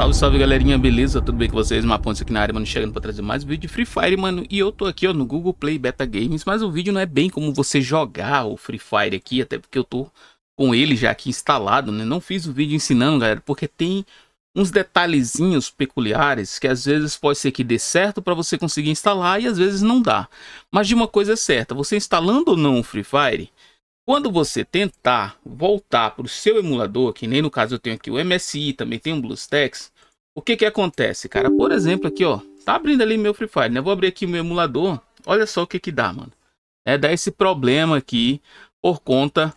Salve, salve galerinha, beleza? Tudo bem com vocês? Mapontes aqui na área, mano, chegando pra trazer mais um vídeo de Free Fire, mano E eu tô aqui, ó, no Google Play Beta Games Mas o vídeo não é bem como você jogar o Free Fire aqui Até porque eu tô com ele já aqui instalado, né? Não fiz o vídeo ensinando, galera, porque tem uns detalhezinhos peculiares que às vezes pode ser que dê certo para você conseguir instalar e às vezes não dá. Mas de uma coisa é certa, você instalando ou não o Free Fire, quando você tentar voltar para o seu emulador, que nem no caso eu tenho aqui o MSI, também tem um BlueStacks, o que que acontece, cara? Por exemplo, aqui, ó, tá abrindo ali meu Free Fire, né? Vou abrir aqui meu emulador, olha só o que que dá, mano. É, dá esse problema aqui por conta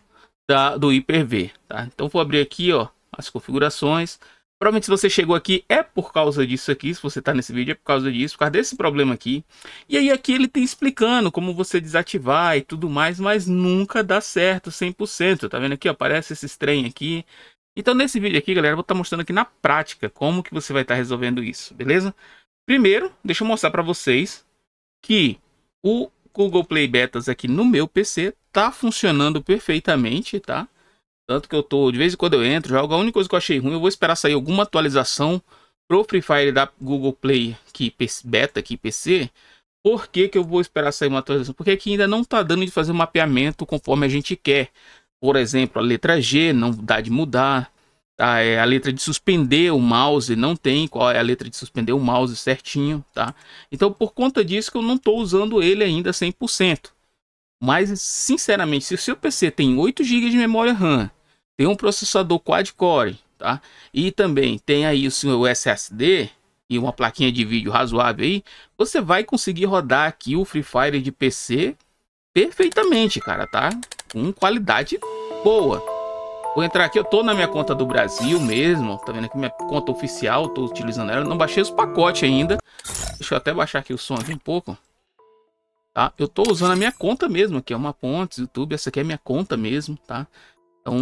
da, do Hyper-V, tá? Então vou abrir aqui, ó, as configurações, Provavelmente se você chegou aqui é por causa disso aqui, se você está nesse vídeo é por causa disso, por causa desse problema aqui. E aí aqui ele tem explicando como você desativar e tudo mais, mas nunca dá certo 100%. Tá vendo aqui, aparece esse trem aqui. Então nesse vídeo aqui, galera, eu vou estar tá mostrando aqui na prática como que você vai estar tá resolvendo isso, beleza? Primeiro, deixa eu mostrar para vocês que o Google Play Betas aqui no meu PC tá funcionando perfeitamente, tá? Tanto que eu tô, de vez em quando eu entro, jogo. A única coisa que eu achei ruim, eu vou esperar sair alguma atualização pro Free Fire da Google Play, que beta aqui PC. Por que, que eu vou esperar sair uma atualização? Porque aqui ainda não tá dando de fazer o um mapeamento conforme a gente quer. Por exemplo, a letra G não dá de mudar. Tá? É a letra de suspender o mouse não tem. Qual é a letra de suspender o mouse certinho, tá? Então, por conta disso que eu não tô usando ele ainda 100%. Mas, sinceramente, se o seu PC tem 8 GB de memória RAM, tem um processador quad-core, tá? E também tem aí o seu SSD e uma plaquinha de vídeo razoável aí, você vai conseguir rodar aqui o Free Fire de PC perfeitamente, cara, tá? Com qualidade boa. Vou entrar aqui, eu tô na minha conta do Brasil mesmo, tá vendo aqui minha conta oficial, tô utilizando ela, não baixei os pacotes ainda. Deixa eu até baixar aqui o som aqui um pouco tá? Eu tô usando a minha conta mesmo, aqui é uma ponte, YouTube, essa aqui é minha conta mesmo, tá? Então,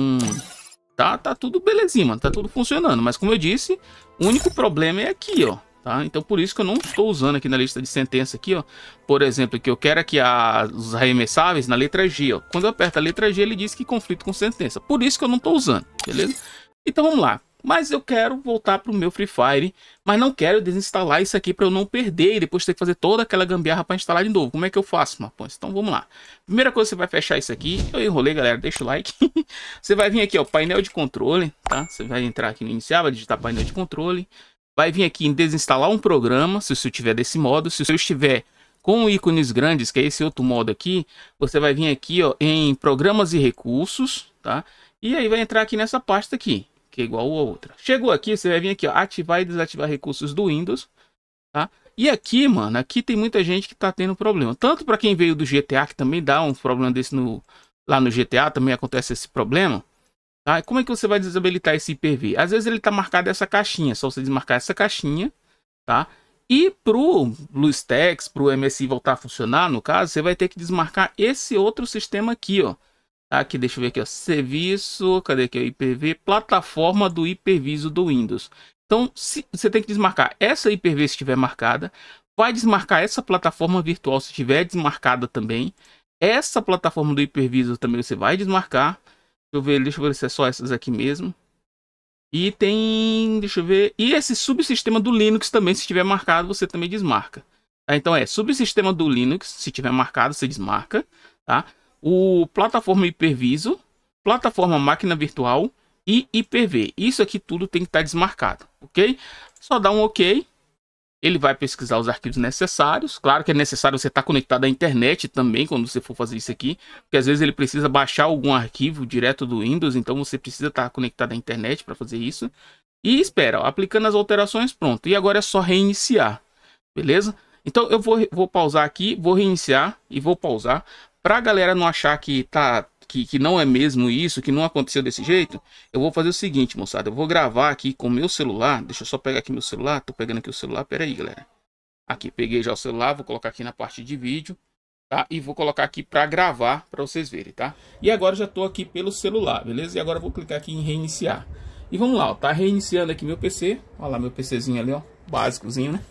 tá, tá tudo belezinha, mano, tá tudo funcionando. Mas como eu disse, o único problema é aqui, ó, tá? Então por isso que eu não estou usando aqui na lista de sentença aqui, ó. Por exemplo, que eu quero aqui os arremessáveis na letra G, ó. Quando eu aperto a letra G, ele diz que conflito com sentença. Por isso que eu não estou usando, beleza? Então vamos lá. Mas eu quero voltar para o meu Free Fire, mas não quero desinstalar isso aqui para eu não perder e depois ter que fazer toda aquela gambiarra para instalar de novo. Como é que eu faço, Mapões? Então vamos lá. Primeira coisa, você vai fechar isso aqui. Eu enrolei, galera, deixa o like. você vai vir aqui, ó, painel de controle, tá? Você vai entrar aqui no iniciar, vai digitar painel de controle. Vai vir aqui em desinstalar um programa, se você tiver desse modo. Se você estiver com ícones grandes, que é esse outro modo aqui, você vai vir aqui ó, em programas e recursos, tá? E aí vai entrar aqui nessa pasta aqui, que é igual a outra. Chegou aqui, você vai vir aqui, ó, ativar e desativar recursos do Windows, tá? E aqui, mano, aqui tem muita gente que tá tendo problema. Tanto para quem veio do GTA, que também dá um problema desse no lá no GTA, também acontece esse problema. Tá? E como é que você vai desabilitar esse IPv? Às vezes ele tá marcado essa caixinha, só você desmarcar essa caixinha, tá? E pro BlueStacks, pro MSI voltar a funcionar, no caso, você vai ter que desmarcar esse outro sistema aqui, ó. Aqui, deixa eu ver aqui, ó, serviço, cadê aqui, IPv, plataforma do hiperviso do Windows. Então, se, você tem que desmarcar essa IPv se estiver marcada, vai desmarcar essa plataforma virtual se estiver desmarcada também, essa plataforma do hiperviso também você vai desmarcar, deixa eu ver, deixa eu ver se é só essas aqui mesmo. E tem, deixa eu ver, e esse subsistema do Linux também, se estiver marcado, você também desmarca. Tá? Então é, subsistema do Linux, se tiver marcado, você desmarca, tá? o plataforma hiperviso, plataforma máquina virtual e IPv. Isso aqui tudo tem que estar tá desmarcado, ok? Só dá um ok. Ele vai pesquisar os arquivos necessários. Claro que é necessário você estar tá conectado à internet também quando você for fazer isso aqui. Porque às vezes ele precisa baixar algum arquivo direto do Windows. Então você precisa estar tá conectado à internet para fazer isso. E espera, ó, aplicando as alterações, pronto. E agora é só reiniciar, beleza? Então eu vou, vou pausar aqui, vou reiniciar e vou pausar Pra galera não achar que tá que, que não é mesmo isso, que não aconteceu desse jeito, eu vou fazer o seguinte, moçada. Eu vou gravar aqui com meu celular. Deixa eu só pegar aqui meu celular. Tô pegando aqui o celular. Pera aí, galera. Aqui, peguei já o celular. Vou colocar aqui na parte de vídeo. Tá? E vou colocar aqui para gravar para vocês verem, tá? E agora já tô aqui pelo celular, beleza? E agora vou clicar aqui em reiniciar. E vamos lá, ó, tá reiniciando aqui meu PC. Olha lá meu PCzinho ali, ó, básicozinho, né?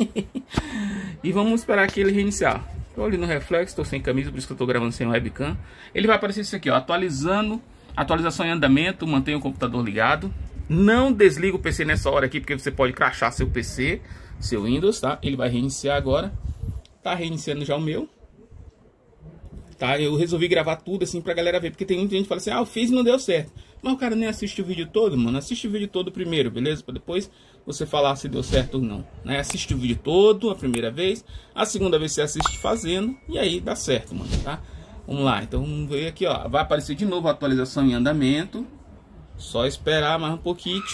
e vamos esperar que ele reiniciar. Tô ali no reflexo, tô sem camisa, por isso que eu tô gravando sem webcam. Ele vai aparecer isso aqui, ó, atualizando, atualização em andamento, mantenha o computador ligado. Não desliga o PC nessa hora aqui, porque você pode crachar seu PC, seu Windows, tá? Ele vai reiniciar agora. Tá reiniciando já o meu. Tá? Eu resolvi gravar tudo assim pra galera ver, porque tem muita gente que fala assim, ah, eu fiz e não deu certo. Mas o cara nem assiste o vídeo todo, mano. Assiste o vídeo todo primeiro, beleza? Pra depois você falar se deu certo ou não. Né? Assiste o vídeo todo a primeira vez. A segunda vez você assiste fazendo. E aí dá certo, mano, tá? Vamos lá. Então vamos ver aqui, ó. Vai aparecer de novo a atualização em andamento. Só esperar mais um pouquinho.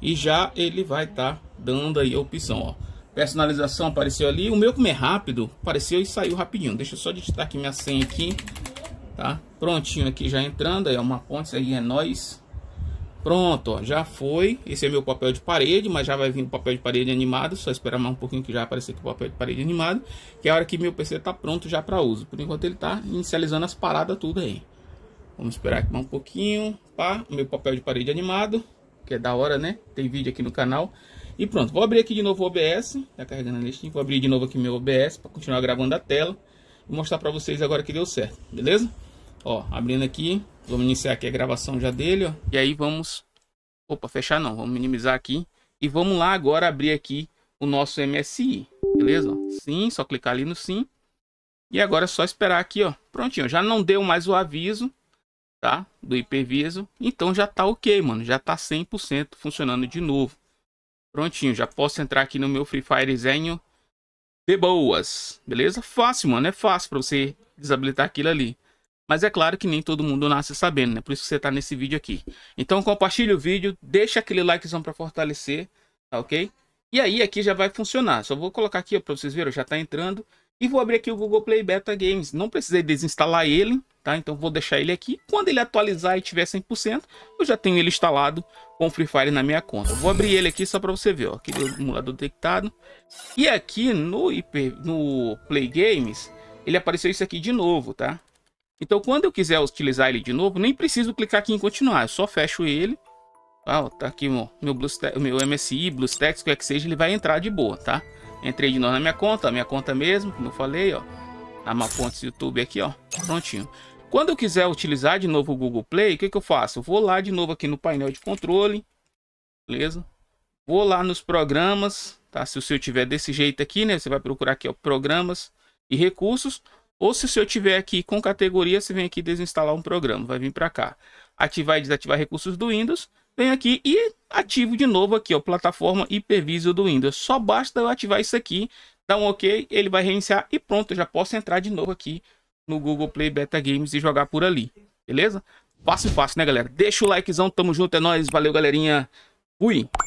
E já ele vai estar tá dando aí a opção, ó. Personalização apareceu ali. O meu, como é rápido, apareceu e saiu rapidinho. Deixa eu só digitar aqui minha senha aqui. Tá? Prontinho aqui já entrando, aí é uma ponte, isso aí é nós. Pronto, ó, já foi. Esse é meu papel de parede, mas já vai vir o papel de parede animado. Só esperar mais um pouquinho que já aparecer aqui o papel de parede animado. Que é a hora que meu PC tá pronto já para uso. Por enquanto ele tá inicializando as paradas tudo aí. Vamos esperar aqui mais um pouquinho. Pá, meu papel de parede animado. Que é da hora, né? Tem vídeo aqui no canal. E pronto, vou abrir aqui de novo o OBS. Tá carregando a listinha. Vou abrir de novo aqui meu OBS para continuar gravando a tela. E mostrar para vocês agora que deu certo, beleza? Ó, abrindo aqui, vamos iniciar aqui a gravação já dele, ó. E aí vamos, opa, fechar não, vamos minimizar aqui. E vamos lá agora abrir aqui o nosso MSI, beleza? Sim, só clicar ali no sim. E agora é só esperar aqui, ó. Prontinho, já não deu mais o aviso, tá? Do hiperviso. Então já tá ok, mano. Já tá 100% funcionando de novo. Prontinho, já posso entrar aqui no meu Free Firezinho de boas. Beleza? Fácil, mano. É fácil pra você desabilitar aquilo ali. Mas é claro que nem todo mundo nasce sabendo, né? Por isso que você está nesse vídeo aqui. Então compartilha o vídeo, deixa aquele likezão para fortalecer, tá ok? E aí aqui já vai funcionar. Só vou colocar aqui para vocês verem, já está entrando. E vou abrir aqui o Google Play Beta Games. Não precisei desinstalar ele, tá? Então vou deixar ele aqui. Quando ele atualizar e tiver 100%, eu já tenho ele instalado com Free Fire na minha conta. Vou abrir ele aqui só para você ver, ó. Aqui do emulador detectado. E aqui no, no Play Games, ele apareceu isso aqui de novo, tá? Então, quando eu quiser utilizar ele de novo, nem preciso clicar aqui em continuar. Eu só fecho ele. Ah, tá aqui meu, meu, meu MSI, BlueStacks, qualquer que seja, ele vai entrar de boa, tá? Entrei de novo na minha conta, minha conta mesmo, como eu falei, ó. Na minha conta do YouTube aqui, ó. Prontinho. Quando eu quiser utilizar de novo o Google Play, o que, que eu faço? Eu vou lá de novo aqui no painel de controle. Beleza? Vou lá nos programas, tá? Se o seu tiver desse jeito aqui, né? Você vai procurar aqui, ó, programas e recursos. Ou se o senhor tiver aqui com categoria, você vem aqui desinstalar um programa, vai vir para cá. Ativar e desativar recursos do Windows, vem aqui e ativo de novo aqui, ó, plataforma hipervisor do Windows. Só basta eu ativar isso aqui, dar um OK, ele vai reiniciar e pronto, eu já posso entrar de novo aqui no Google Play Beta Games e jogar por ali, beleza? Fácil, fácil, né, galera? Deixa o likezão, tamo junto, é nóis, valeu, galerinha. Fui!